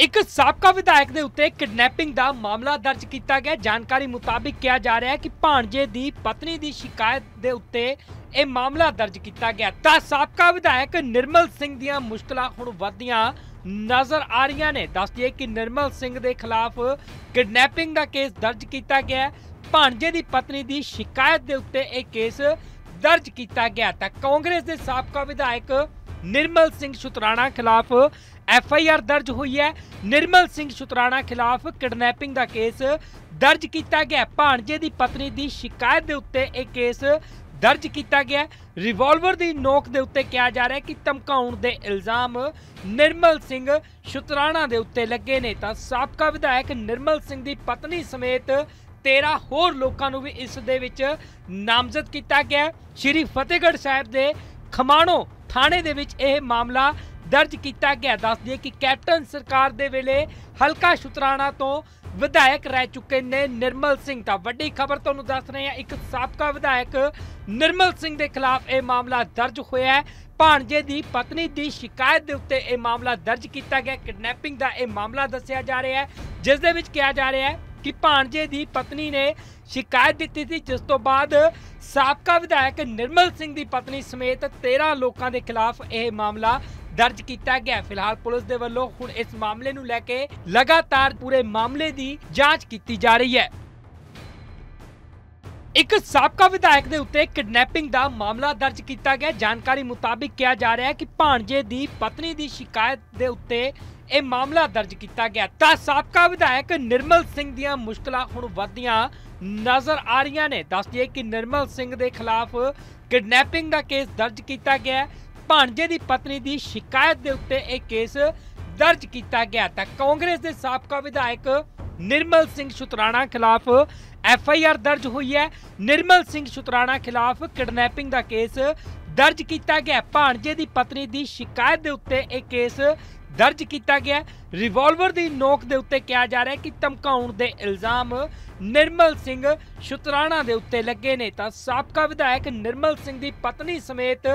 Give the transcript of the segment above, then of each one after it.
ਇੱਕ ਸਾਬਕਾ ਵਿਧਾਇਕ ਦੇ ਉੱਤੇ ਕਿਡਨੈਪਿੰਗ ਦਾ ਮਾਮਲਾ ਦਰਜ ਕੀਤਾ ਗਿਆ ਜਾਣਕਾਰੀ ਮੁਤਾਬਕ ਕਿਹਾ ਜਾ ਰਿਹਾ ਹੈ ਕਿ ਭਾਂਜੇ ਦੀ ਪਤਨੀ ਦੀ ਸ਼ਿਕਾਇਤ ਦੇ ਉੱਤੇ ਇਹ ਮਾਮਲਾ ਦਰਜ ਕੀਤਾ ਗਿਆ ਤਾਂ ਸਾਬਕਾ ਵਿਧਾਇਕ ਨਿਰਮਲ ਸਿੰਘ ਦੀਆਂ ਮੁਸ਼ਕਲਾਂ ਹੁਣ ਵਧੀਆਂ ਨਜ਼ਰ ਆ ਰਹੀਆਂ ਨੇ ਦੱਸ ਦਈਏ ਕਿ ਨਿਰਮਲ ਸਿੰਘ ਦੇ ਖਿਲਾਫ ਕਿਡਨੈਪਿੰਗ ਦਾ ਕੇਸ ਦਰਜ ਕੀਤਾ ਗਿਆ ਭਾਂਜੇ ਦੀ ਪਤਨੀ ਦੀ ਸ਼ਿਕਾਇਤ ਦੇ ਉੱਤੇ ਇਹ ਕੇਸ ਦਰਜ ਕੀਤਾ ਗਿਆ ਤਾਂ ਕਾਂਗਰਸ ਦੇ ਸਾਬਕਾ ਵਿਧਾਇਕ ਨਿਰਮਲ ਸਿੰਘ ਸ਼ੁਤਰਾਣਾ ਖਿਲਾਫ ਐਫ ਆਈ ਆਰ ਦਰਜ ਹੋਈ ਹੈ ਨਿਰਮਲ ਸਿੰਘ ਸ਼ੁਤਰਾਣਾ ਖਿਲਾਫ ਕਿਡਨੈਪਿੰਗ ਦਾ ਕੇਸ ਦਰਜ ਕੀਤਾ ਗਿਆ ਭਾਣਜੇ ਦੀ ਪਤਨੀ ਦੀ ਸ਼ਿਕਾਇਤ ਦੇ ਉੱਤੇ ਇਹ ਕੇਸ ਦਰਜ ਕੀਤਾ ਗਿਆ ਰਿਵਾਲਵਰ ਦੀ ਨੋਕ ਦੇ ਉੱਤੇ ਕਿਹਾ ਜਾ ਰਿਹਾ ਕਿ ਧਮਕਾਉਣ ਦੇ ਇਲਜ਼ਾਮ ਨਿਰਮਲ ਸਿੰਘ ਸ਼ੁਤਰਾਣਾ ਦੇ ਉੱਤੇ ਲੱਗੇ ਨੇ ਤਾਂ ਸਾਬਕਾ ਵਿਧਾਇਕ ਨਿਰਮਲ ਸਿੰਘ ਦੀ ਪਤਨੀ ਸਮੇਤ 13 ਹੋਰ ਲੋਕਾਂ ਨੂੰ ਵੀ ਇਸ ਦੇ ਵਿੱਚ ਨਾਮਜ਼ਦ ਕੀਤਾ ਗਿਆ ਸ਼੍ਰੀ ਫਤਿਹਗੜ੍ਹ ਸਾਹਿਬ ਦੇ ਖਮਾਣੋ ਥਾਣੇ ਦੇ ਵਿੱਚ ਇਹ ਮਾਮਲਾ ਦਰਜ ਕੀਤਾ ਗਿਆ ਦੱਸ ਦਈਏ ਕਿ ਕੈਪਟਨ ਸਰਕਾਰ ਦੇ ਵੇਲੇ ਹਲਕਾ ਸ਼ੁਤਰਾਣਾ ਤੋਂ ਵਿਧਾਇਕ ਰਹਿ ਚੁੱਕੇ ਨੇ ਨਿਰਮਲ ਸਿੰਘ ਤਾਂ ਵੱਡੀ ਖਬਰ ਤੁਹਾਨੂੰ ਦੱਸ ਰਹੇ ਹਾਂ ਇੱਕ ਸਾਬਕਾ ਵਿਧਾਇਕ ਨਿਰਮਲ ਸਿੰਘ ਦੇ ਖਿਲਾਫ ਇਹ ਮਾਮਲਾ ਦਰਜ ਹੋਇਆ ਹੈ ਭਾਣਜੇ ਦੀ ਪਤਨੀ ਦੀ ਸ਼ਿਕਾਇਤ ਦੇ ਉੱਤੇ ਇਹ ਮਾਮਲਾ ਦਰਜ ਕੀਤਾ ਗਿਆ ਕਿਡਨੈਪਿੰਗ ਦਾ ਇਹ ਮਾਮਲਾ ਦੱਸਿਆ ਜਾ ਰਿਹਾ ਹੈ ਜਿਸ ਦੇ ਵਿੱਚ ਕਿਹਾ ਜਾ ਰਿਹਾ ਹੈ ਕਿ ਭਾਣਜੇ ਦੀ ਪਤਨੀ ਨੇ ਸ਼ਿਕਾਇਤ ਦਿੱਤੀ ਸੀ ਜਿਸ ਤੋਂ ਬਾਅਦ ਸਾਬਕਾ ਵਿਧਾਇਕ ਨਿਰਮਲ ਸਿੰਘ ਦੀ ਪਤਨੀ ਸਮੇਤ 13 ਲੋਕਾਂ ਦੇ ਖਿਲਾਫ ਇਹ ਮਾਮਲਾ ਦਰਜ ਕੀਤਾ ਗਿਆ ਫਿਲਹਾਲ ਪੁਲਿਸ ਦੇ ਵੱਲੋਂ ਹੁਣ ਇਸ ਮਾਮਲੇ ਨੂੰ ਲੈ ਕੇ ਲਗਾਤਾਰ ਪੂਰੇ ਮਾਮਲੇ ਦੀ ਜਾਂਚ ਕੀਤੀ ਜਾ ਰਹੀ ਹੈ ਇੱਕ ਸਾਬਕਾ ਵਿਧਾਇਕ ਦੇ ਉੱਤੇ ਕਿਡਨੈਪਿੰਗ ਦਾ ਮਾਮਲਾ ਦਰਜ ਕੀਤਾ ਗਿਆ ਜਾਣਕਾਰੀ ਮੁਤਾਬਕ ਕਿਹਾ ਜਾ ਰਿਹਾ ਹੈ ਕਿ ਭਾਣਜੇ ਦੀ ਪਤਨੀ ਦੀ ਸ਼ਿਕਾਇਤ ਦੇ ਉੱਤੇ ਇਹ ਮਾਮਲਾ ਦਰਜ ਕੀਤਾ ਗਿਆ ਤਾਂ ਸਾਬਕਾ ਵਿਧਾਇਕ ਨਿਰਮਲ ਸਿੰਘ ਦੀਆਂ ਮੁਸ਼ਕਲਾਂ ਹੁਣ ਵੱਧਦੀਆਂ ਨਜ਼ਰ ਆ ਰਹੀਆਂ ਨੇ ਦੱਸਦੀ ਹੈ ਕਿ ਨਿਰਮਲ ਸਿੰਘ ਦੇ ਖਿਲਾਫ ਕਿਡਨੈਪਿੰਗ ਦਾ ਕੇਸ ਦਰਜ ਕੀਤਾ ਗਿਆ ਹੈ ਭਾਣਜੇ ਦੀ ਪਤਨੀ ਦੀ ਸ਼ਿਕਾਇਤ ਦੇ ਉੱਤੇ ਇਹ ਕੇਸ ਦਰਜ ਕੀਤਾ ਗਿਆ ਤਾਂ ਕਾਂਗਰਸ ਦੇ ਸਾਬਕਾ ਵਿਧਾਇਕ ਨਿਰਮਲ ਸਿੰਘ ਸ਼ੁਤਰਾਣਾ ਖਿਲਾਫ ਐਫ ਆਈ ਆਰ ਦਰਜ ਹੋਈ ਹੈ ਨਿਰਮਲ ਸਿੰਘ ਸ਼ੁਤਰਾਣਾ ਖਿਲਾਫ ਕਿਡਨੈਪਿੰਗ ਦਾ ਕੇਸ ਦਰਜ ਕੀਤਾ ਗਿਆ ਭਾਣਜੇ ਦੀ ਪਤਨੀ ਦੀ ਸ਼ਿਕਾਇਤ ਦੇ ਉੱਤੇ ਇਹ ਕੇਸ ਦਰਜ ਕੀਤਾ ਗਿਆ ਰਿਵਾਲਵਰ ਦੀ ਨੋਕ ਦੇ ਉੱਤੇ ਕਿਹਾ ਜਾ ਰਿਹਾ ਕਿ ਧਮਕਾਉਣ ਦੇ ਇਲਜ਼ਾਮ ਨਿਰਮਲ ਸਿੰਘ ਸ਼ੁਤਰਾਣਾ ਦੇ ਉੱਤੇ ਲੱਗੇ ਨੇ ਤਾਂ ਸਾਬਕਾ ਵਿਧਾਇਕ ਨਿਰਮਲ ਸਿੰਘ ਦੀ ਪਤਨੀ ਸਮੇਤ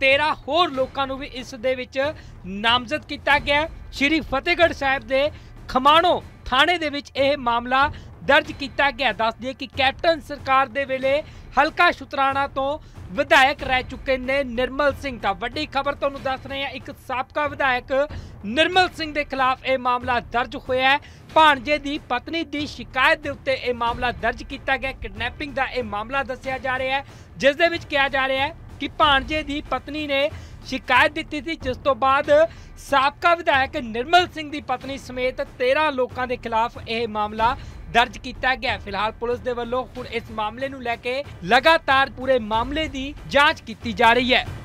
ਤੇਰਾ ਹੋਰ ਲੋਕਾਂ ਨੂੰ ਵੀ ਇਸ ਦੇ ਵਿੱਚ ਨਾਮਜ਼ਦ ਕੀਤਾ ਗਿਆ ਸ਼੍ਰੀ ਫਤਿਹਗੜ੍ਹ ਸਾਹਿਬ ਦੇ ਖਮਾਣੋ ਥਾਣੇ ਦੇ ਵਿੱਚ ਇਹ ਮਾਮਲਾ ਦਰਜ ਕੀਤਾ ਗਿਆ ਦੱਸ ਦਈਏ ਕਿ ਕੈਪਟਨ ਸਰਕਾਰ ਦੇ ਵੇਲੇ ਹਲਕਾ ਸ਼ੁਤਰਾਣਾ ਤੋਂ ਵਿਧਾਇਕ ਰਹਿ ਚੁੱਕੇ ਨੇ ਨਿਰਮਲ ਸਿੰਘ ਦਾ ਵੱਡੀ ਖਬਰ ਤੁਹਾਨੂੰ ਦੱਸ ਰਹੇ ਹਾਂ ਇੱਕ ਸਾਬਕਾ ਵਿਧਾਇਕ ਨਿਰਮਲ ਸਿੰਘ ਦੇ ਖਿਲਾਫ ਇਹ ਮਾਮਲਾ ਦਰਜ ਹੋਇਆ ਹੈ ਭਾਣਜੇ ਦੀ ਪਤਨੀ ਦੀ ਸ਼ਿਕਾਇਤ ਦੇ ਉੱਤੇ ਇਹ ਮਾਮਲਾ ਦਰਜ ਕੀਤਾ ਗਿਆ ਕਿਡਨੈਪਿੰਗ ਦਾ ਇਹ ਮਾਮਲਾ ਦੱਸਿਆ ਜਾ ਰਿਹਾ ਹੈ ਜਿਸ ਦੇ ਵਿੱਚ ਕਿਹਾ ਜਾ ਰਿਹਾ ਹੈ ਕਿ ਭਾਂਜੇ ਦੀ ਪਤਨੀ ਨੇ ਸ਼ਿਕਾਇਤ ਦਿੱਤੀ ਸੀ ਜਿਸ ਤੋਂ ਬਾਅਦ ਸਾਬਕਾ ਵਿਧਾਇਕ ਨਿਰਮਲ ਸਿੰਘ ਦੀ ਪਤਨੀ ਸਮੇਤ 13 ਲੋਕਾਂ ਦੇ ਖਿਲਾਫ ਇਹ ਮਾਮਲਾ ਦਰਜ ਕੀਤਾ ਗਿਆ ਫਿਲਹਾਲ ਪੁਲਿਸ ਦੇ ਵੱਲੋਂ ਹੁਣ ਇਸ ਮਾਮਲੇ ਨੂੰ ਲੈ ਕੇ ਲਗਾਤਾਰ ਪੂਰੇ ਮਾਮਲੇ ਦੀ ਜਾਂਚ ਕੀਤੀ ਜਾ ਰਹੀ ਹੈ